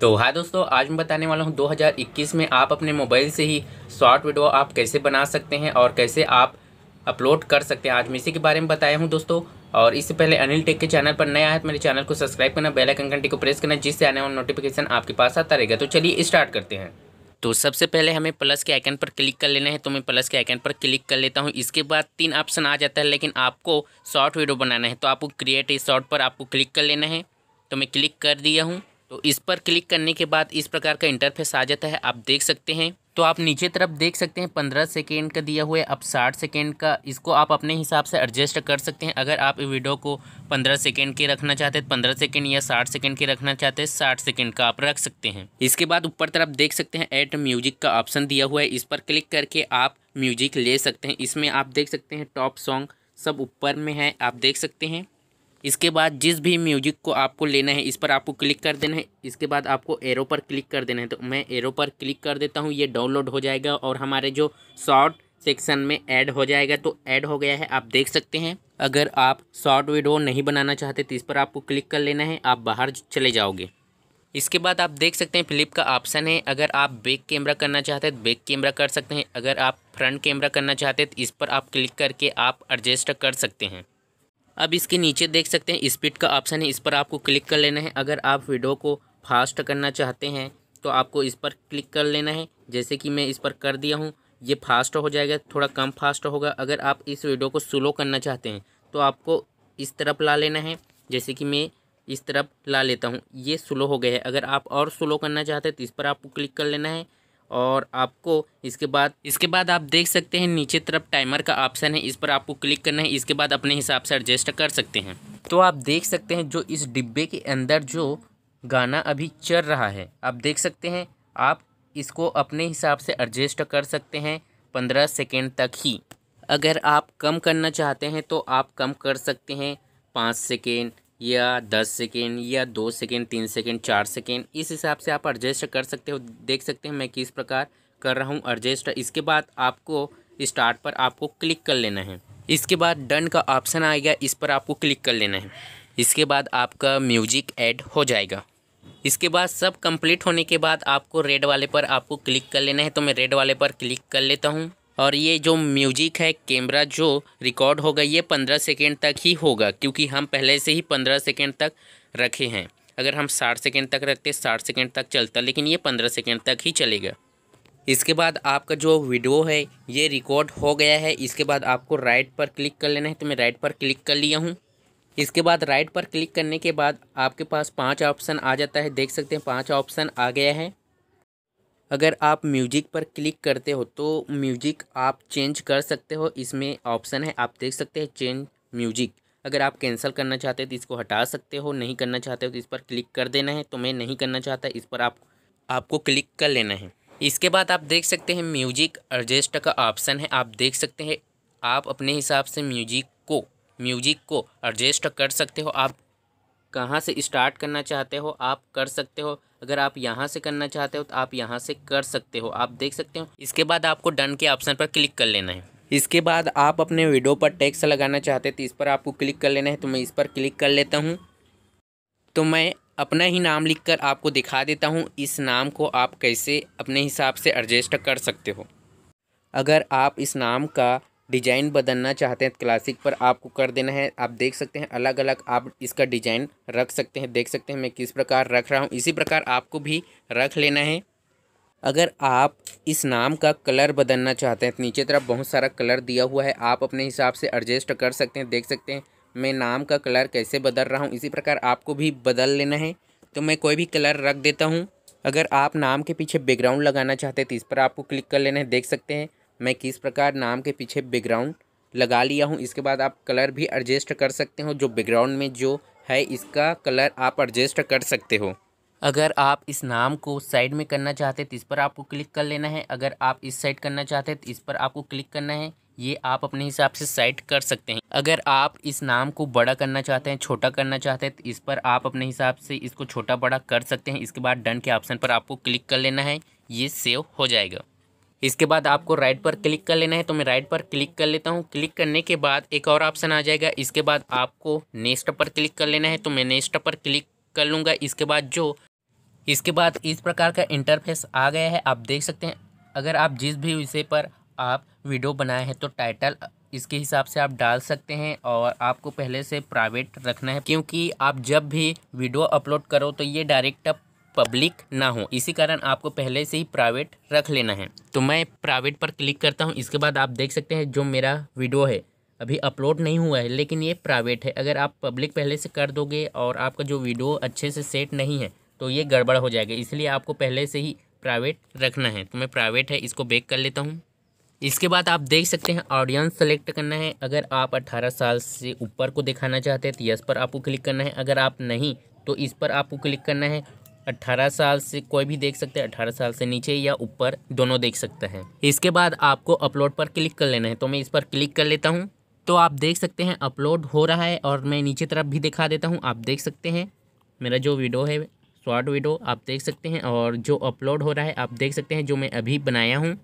तो हाँ दोस्तों आज मैं बताने वाला हूँ 2021 में आप अपने मोबाइल से ही शॉर्ट वीडियो आप कैसे बना सकते हैं और कैसे आप अपलोड कर सकते हैं आज मैं इसी के बारे में बताया हूँ दोस्तों और इससे पहले अनिल टेक के चैनल पर नया है तो मेरे चैनल को सब्सक्राइब करना बेल आइकन घंटी को प्रेस करना जिससे आने वाला नोटिफिकेशन आपके पास आता रहेगा तो चलिए स्टार्ट करते हैं तो सबसे पहले हमें प्लस के आइकन पर क्लिक कर लेना है तो मैं प्लस के आइकन पर क्लिक कर लेता हूँ इसके बाद तीन ऑप्शन आ जाता है लेकिन आपको शॉर्ट वीडियो बनाना है तो आपको क्रिएट ए शॉर्ट पर आपको क्लिक कर लेना है तो मैं क्लिक कर दिया हूँ तो इस पर क्लिक करने के बाद इस प्रकार का इंटरफेस आ जाता है आप देख सकते हैं तो आप नीचे तरफ देख सकते हैं पंद्रह सेकेंड का दिया हुआ है अब साठ सेकेंड का इसको आप अपने हिसाब से एडजस्ट कर सकते हैं अगर आप वीडियो को पंद्रह सेकेंड के रखना चाहते हैं पंद्रह सेकेंड या साठ सेकेंड के रखना चाहते हैं साठ सेकेंड का आप रख सकते हैं इसके बाद ऊपर तरफ देख सकते हैं एट म्यूजिक का ऑप्शन दिया हुआ है इस पर क्लिक करके आप म्यूजिक ले सकते हैं इसमें आप देख सकते हैं टॉप सॉन्ग सब ऊपर में है आप देख सकते हैं इसके बाद जिस भी म्यूजिक को आपको लेना है इस पर आपको क्लिक कर देना है इसके बाद आपको एरो पर क्लिक कर देना है तो मैं एरो पर क्लिक कर देता हूँ ये डाउनलोड हो जाएगा और हमारे जो शॉर्ट सेक्शन में ऐड हो जाएगा तो ऐड हो गया है आप देख सकते हैं अगर आप शॉर्ट वीडियो नहीं बनाना चाहते तो इस पर आपको क्लिक कर लेना है आप बाहर चले जाओगे इसके बाद आप देख सकते हैं फ्लिप का ऑप्शन है अगर आप बैक कैमरा करना चाहते हैं तो बैक कैमरा कर सकते हैं अगर आप फ्रंट कैमरा करना चाहते हैं तो इस पर आप क्लिक करके आप एडजस्ट कर सकते हैं अब इसके नीचे देख सकते हैं स्पीड का ऑप्शन है इस पर आपको क्लिक कर लेना है अगर आप वीडियो को फास्ट करना चाहते हैं तो आपको इस पर क्लिक कर लेना है जैसे कि मैं इस पर कर दिया हूँ ये फास्ट हो जाएगा थोड़ा कम फास्ट होगा अगर आप इस वीडियो को स्लो करना चाहते हैं तो आपको इस तरफ ला लेना है जैसे कि मैं इस तरफ ला लेता हूँ ये स्लो हो गया है अगर आप और स्लो करना चाहते हैं तो इस पर आपको क्लिक कर लेना है और आपको इसके बाद इसके बाद आप देख सकते हैं नीचे तरफ टाइमर का ऑप्शन है इस पर आपको क्लिक करना है इसके बाद अपने हिसाब से एडजस्ट कर सकते हैं तो आप देख सकते हैं जो इस डिब्बे के अंदर जो गाना अभी चल रहा है आप देख सकते हैं आप इसको अपने हिसाब से एडजस्ट कर सकते हैं पंद्रह सेकेंड तक ही अगर आप कम करना चाहते हैं तो आप कम कर सकते हैं पाँच सेकेंड या दस सेकेंड या दो सेकेंड तीन सेकेंड चार सेकेंड इस हिसाब से आप एडजस्ट कर सकते हो देख सकते हैं मैं किस प्रकार कर रहा हूँ एडजस्ट इसके बाद आपको स्टार्ट पर आपको क्लिक कर लेना है इसके बाद डन का ऑप्शन आएगा इस पर आपको क्लिक कर लेना है इसके बाद आपका म्यूजिक ऐड हो जाएगा इसके बाद सब कंप्लीट होने के बाद आपको रेड वाले पर आपको क्लिक कर लेना है तो मैं रेड वाले पर क्लिक कर लेता हूँ और ये जो म्यूजिक है कैमरा जो रिकॉर्ड होगा ये पंद्रह सेकेंड तक ही होगा क्योंकि हम पहले से ही पंद्रह सेकेंड तक रखे हैं अगर हम साठ सेकेंड तक रखते साठ सेकेंड तक चलता लेकिन ये पंद्रह सेकेंड तक ही चलेगा इसके बाद आपका जो वीडियो है ये रिकॉर्ड हो गया है इसके बाद आपको राइट पर क्लिक कर लेना है तो मैं राइट पर क्लिक कर लिया हूँ इसके बाद राइट पर क्लिक करने के बाद आपके पास पांच ऑप्शन आ जाता है देख सकते हैं पांच ऑप्शन आ गया है अगर आप म्यूजिक पर क्लिक करते हो तो म्यूजिक आप चेंज कर सकते हो इसमें ऑप्शन है आप देख सकते हैं चेंज म्यूजिक अगर आप कैंसिल करना चाहते हो तो इसको हटा सकते हो नहीं करना चाहते हो तो इस पर क्लिक कर देना है तो मैं नहीं करना चाहता इस पर आप आपको क्लिक कर लेना है इसके बाद आप देख सकते हैं म्यूजिक एडजस्ट का ऑप्शन है आप देख सकते हैं आप अपने हिसाब से म्यूजिक को म्यूजिक को एडजस्ट कर सकते हो आप कहाँ से स्टार्ट करना चाहते हो आप कर सकते हो अगर आप यहाँ से करना चाहते हो तो आप यहाँ से कर सकते हो आप देख सकते हो इसके बाद आपको डन के ऑप्शन पर क्लिक कर लेना है इसके बाद आप अपने वीडियो पर टैक्स लगाना चाहते तो इस पर आपको क्लिक कर लेना है तो मैं इस पर क्लिक कर लेता हूँ तो मैं अपना ही नाम लिखकर आपको दिखा देता हूँ इस नाम को आप कैसे अपने हिसाब से एडजस्ट कर सकते हो अगर आप इस नाम का डिजाइन बदलना चाहते हैं क्लासिक पर आपको कर देना है आप देख सकते हैं अलग अलग आप इसका डिजाइन रख सकते हैं देख सकते हैं मैं किस प्रकार रख रहा हूँ इसी प्रकार आपको भी रख लेना है अगर आप इस नाम का कलर बदलना चाहते हैं तो नीचे तरफ बहुत सारा कलर दिया हुआ है आप अपने हिसाब से एडजस्ट कर सकते हैं देख सकते हैं मैं नाम का कलर कैसे बदल रहा हूँ इसी प्रकार आपको भी बदल लेना है तो मैं कोई भी कलर रख देता हूँ अगर आप नाम के पीछे बैकग्राउंड लगाना चाहते हैं तो इस पर आपको क्लिक कर लेना है देख सकते हैं मैं किस प्रकार नाम के पीछे बैकग्राउंड लगा लिया हूँ इसके बाद आप कलर भी एडजस्ट कर सकते हो जो बैकग्राउंड में जो है इसका कलर आप एडजस्ट कर सकते हो अगर आप इस नाम को साइड में करना चाहते तो इस पर आपको क्लिक कर लेना है अगर आप इस साइड करना चाहते तो इस पर आपको क्लिक करना है ये आप अपने हिसाब से साइड कर सकते हैं अगर आप इस नाम को बड़ा करना चाहते हैं छोटा करना चाहते हैं तो इस पर आप अपने हिसाब से इसको छोटा बड़ा कर सकते हैं इसके बाद डन के ऑप्शन पर आपको क्लिक कर लेना है ये सेव हो जाएगा इसके बाद आपको राइट पर क्लिक कर लेना है तो मैं राइट पर क्लिक कर लेता हूँ क्लिक करने के बाद एक और ऑप्शन आ जाएगा इसके बाद आपको नेक्स्ट पर क्लिक कर लेना है तो मैं नेक्स्ट पर क्लिक कर लूँगा इसके बाद जो इसके बाद इस प्रकार का इंटरफेस आ गया है आप देख सकते हैं अगर आप जिस भी विषय पर आप वीडियो बनाए हैं तो टाइटल इसके हिसाब से आप डाल सकते हैं और आपको पहले से प्राइवेट रखना है क्योंकि आप जब भी वीडियो अपलोड करो तो ये डायरेक्ट पब्लिक ना हो इसी कारण आपको पहले से ही प्राइवेट रख लेना है तो मैं प्राइवेट पर क्लिक करता हूँ इसके बाद आप देख सकते हैं जो मेरा वीडियो है अभी अपलोड नहीं हुआ है लेकिन ये प्राइवेट है अगर आप पब्लिक पहले से कर दोगे और आपका जो वीडियो अच्छे से सेट नहीं है तो ये गड़बड़ हो जाएगा इसलिए आपको पहले से ही प्राइवेट रखना है तो मैं प्राइवेट है इसको बेक कर लेता हूँ इसके बाद आप देख सकते हैं ऑडियंस सेलेक्ट करना है अगर आप 18 साल से ऊपर को दिखाना चाहते हैं तो यस पर आपको क्लिक करना है अगर आप नहीं तो इस पर आपको क्लिक करना है 18 साल से कोई भी देख सकते हैं 18 साल से नीचे या ऊपर दोनों देख सकते हैं इसके बाद आपको अपलोड पर क्लिक कर लेना है तो मैं इस पर क्लिक कर लेता हूँ तो आप देख सकते हैं अपलोड हो रहा है और मैं नीचे तरफ भी दिखा देता हूँ आप देख सकते हैं मेरा जो वीडियो है शॉर्ट वीडियो आप देख सकते हैं और जो अपलोड हो रहा है आप देख सकते हैं जो मैं अभी बनाया हूँ